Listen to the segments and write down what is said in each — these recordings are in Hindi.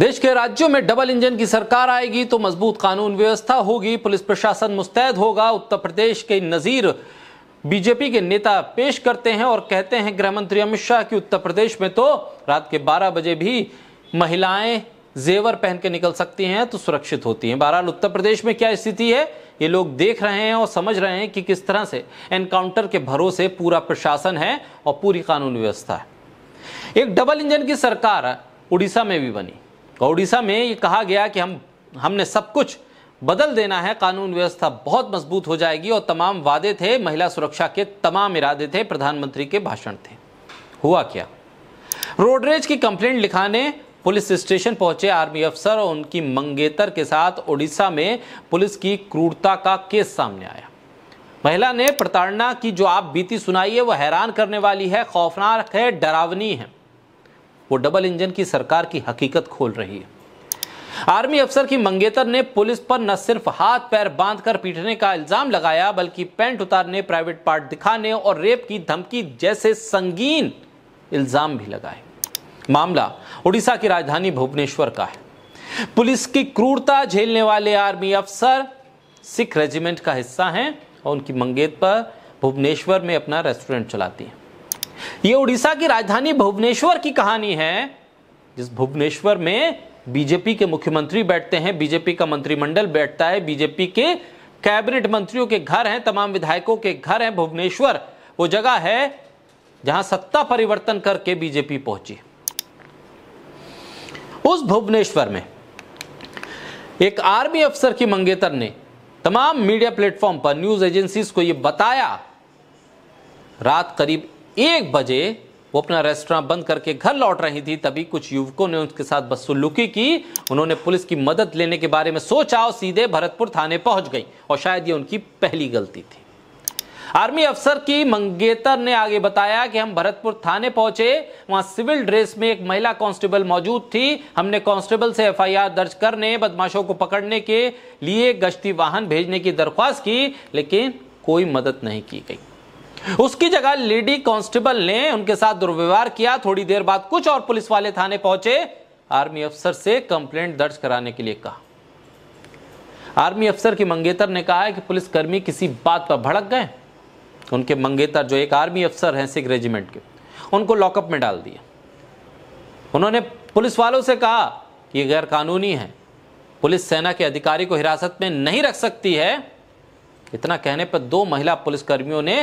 देश के राज्यों में डबल इंजन की सरकार आएगी तो मजबूत कानून व्यवस्था होगी पुलिस प्रशासन मुस्तैद होगा उत्तर प्रदेश के नज़ीर बीजेपी के नेता पेश करते हैं और कहते हैं गृहमंत्री अमित शाह की उत्तर प्रदेश में तो रात के 12 बजे भी महिलाएं जेवर पहन के निकल सकती हैं तो सुरक्षित होती हैं बहरहाल उत्तर प्रदेश में क्या स्थिति है ये लोग देख रहे हैं और समझ रहे हैं कि किस तरह से एनकाउंटर के भरोसे पूरा प्रशासन है और पूरी कानून व्यवस्था है एक डबल इंजन की सरकार उड़ीसा में भी बनी ओडिशा में ये कहा गया कि हम हमने सब कुछ बदल देना है कानून व्यवस्था बहुत मजबूत हो जाएगी और तमाम वादे थे महिला सुरक्षा के तमाम इरादे थे प्रधानमंत्री के भाषण थे हुआ क्या रोडरेज की कंप्लेंट लिखाने पुलिस स्टेशन पहुंचे आर्मी अफसर और उनकी मंगेतर के साथ ओडिशा में पुलिस की क्रूरता का केस सामने आया महिला ने प्रताड़ना की जो आप बीती सुनाई है वह हैरान करने वाली है खौफनाक है डरावनी है वो डबल इंजन की सरकार की हकीकत खोल रही है आर्मी अफसर की मंगेतर ने पुलिस पर न सिर्फ हाथ पैर बांधकर पीटने का इल्जाम लगाया बल्कि पैंट उतारने प्राइवेट पार्ट दिखाने और रेप की धमकी जैसे संगीन इल्जाम भी लगाए मामला उड़ीसा की राजधानी भुवनेश्वर का है पुलिस की क्रूरता झेलने वाले आर्मी अफसर सिख रेजिमेंट का हिस्सा हैं और उनकी मंगेत पर भुवनेश्वर में अपना रेस्टोरेंट चलाती हैं ये उड़ीसा की राजधानी भुवनेश्वर की कहानी है जिस भुवनेश्वर में बीजेपी के मुख्यमंत्री बैठते हैं बीजेपी का मंत्रिमंडल बैठता है बीजेपी के कैबिनेट मंत्रियों के घर हैं तमाम विधायकों के घर हैं भुवनेश्वर वो जगह है जहां सत्ता परिवर्तन करके बीजेपी पहुंची उस भुवनेश्वर में एक आर्मी अफसर की मंगेतर ने तमाम मीडिया प्लेटफॉर्म पर न्यूज एजेंसीज को यह बताया रात करीब एक बजे वो अपना रेस्टोरेंट बंद करके घर लौट रही थी तभी कुछ युवकों ने उसके साथ बदसुल्लुकी की उन्होंने पुलिस की मदद लेने के बारे में सोचा और सीधे भरतपुर थाने पहुंच गई और शायद ये उनकी पहली गलती थी आर्मी अफसर की मंगेतर ने आगे बताया कि हम भरतपुर थाने पहुंचे वहां सिविल ड्रेस में एक महिला कांस्टेबल मौजूद थी हमने कांस्टेबल से एफआईआर दर्ज करने बदमाशों को पकड़ने के लिए गश्ती वाहन भेजने की दरख्वास्त की लेकिन कोई मदद नहीं की गई उसकी जगह लेडी कांस्टेबल ने उनके साथ दुर्व्यवहार किया थोड़ी देर बाद कुछ और पुलिस वाले थाने पहुंचे आर्मी अफसर से कंप्लेंट दर्ज कराने के लिए कहा आर्मी अफसर की मंगेतर ने कहा है कि पुलिसकर्मी किसी बात पर भड़क गए उनके मंगेतर जो एक आर्मी अफसर हैं सिख रेजिमेंट के उनको लॉकअप में डाल दिया उन्होंने पुलिस वालों से कहा कि यह गैरकानूनी है पुलिस सेना के अधिकारी को हिरासत में नहीं रख सकती है इतना कहने पर दो महिला पुलिसकर्मियों ने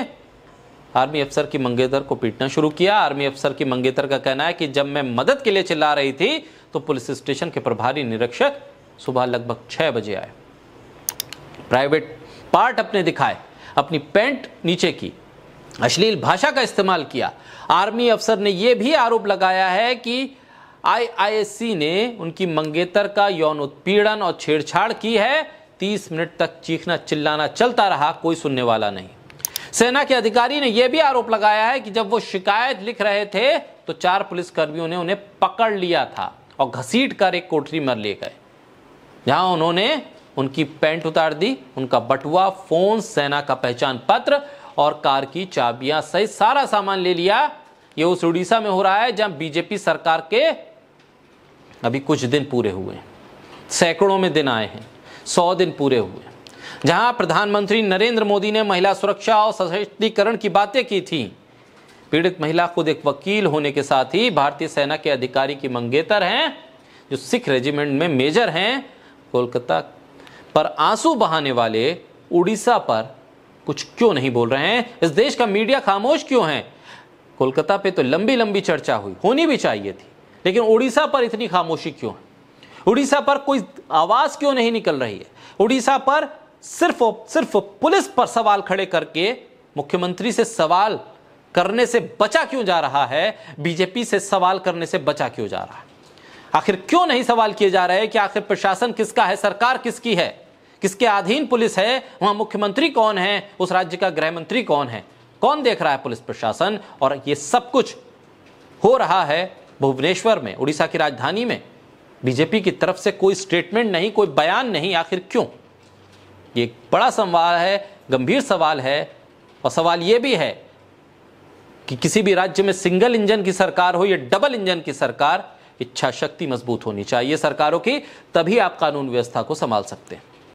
आर्मी अफसर की मंगेतर को पीटना शुरू किया आर्मी अफसर की मंगेतर का कहना है कि जब मैं मदद के लिए चिल्ला रही थी तो पुलिस स्टेशन के प्रभारी निरीक्षक सुबह लगभग छह बजे आए प्राइवेट पार्ट अपने दिखाए अपनी पेंट नीचे की अश्लील भाषा का इस्तेमाल किया आर्मी अफसर ने यह भी आरोप लगाया है कि आईआईएससी ने उनकी मंगेतर का यौन उत्पीड़न और छेड़छाड़ की है तीस मिनट तक चीखना चिल्लाना चलता रहा कोई सुनने वाला नहीं सेना के अधिकारी ने यह भी आरोप लगाया है कि जब वो शिकायत लिख रहे थे तो चार पुलिसकर्मियों ने उन्हें पकड़ लिया था और घसीट कर एक कोठरी में ले गए जहां उन्होंने उनकी पेंट उतार दी उनका बटुआ फोन सेना का पहचान पत्र और कार की चाबियां सहित सारा सामान ले लिया ये उस उड़ीसा में हो रहा है जहां बीजेपी सरकार के अभी कुछ दिन पूरे हुए सैकड़ों में दिन आए हैं सौ दिन पूरे हुए हैं जहां प्रधानमंत्री नरेंद्र मोदी ने महिला सुरक्षा और सशक्तिकरण की बातें की थी पीड़ित महिला खुद एक वकील होने के साथ ही भारतीय सेना के अधिकारी की मंगेतर हैं जो सिख रेजिमेंट में मेजर हैं कोलकाता पर आंसू बहाने वाले उड़ीसा पर कुछ क्यों नहीं बोल रहे हैं इस देश का मीडिया खामोश क्यों है कोलकाता पे तो लंबी लंबी चर्चा हुई होनी भी चाहिए थी लेकिन उड़ीसा पर इतनी खामोशी क्यों है उड़ीसा पर कोई आवाज क्यों नहीं निकल रही है उड़ीसा पर सिर्फ सिर्फ पुलिस पर सवाल खड़े करके मुख्यमंत्री से सवाल करने से बचा क्यों जा रहा है बीजेपी से सवाल करने से बचा क्यों जा रहा है आखिर क्यों नहीं सवाल किए जा रहे कि आखिर प्रशासन किसका है सरकार किसकी है किसके अधीन पुलिस है वहां मुख्यमंत्री कौन है उस राज्य का गृह मंत्री कौन है कौन देख रहा है पुलिस प्रशासन और ये सब कुछ हो रहा है भुवनेश्वर में उड़ीसा की राजधानी में बीजेपी की तरफ से कोई स्टेटमेंट नहीं कोई बयान नहीं आखिर क्यों ये एक बड़ा सवाल है गंभीर सवाल है और सवाल ये भी है कि किसी भी राज्य में सिंगल इंजन की सरकार हो या डबल इंजन की सरकार इच्छा शक्ति मजबूत होनी चाहिए सरकारों की तभी आप कानून व्यवस्था को संभाल सकते हैं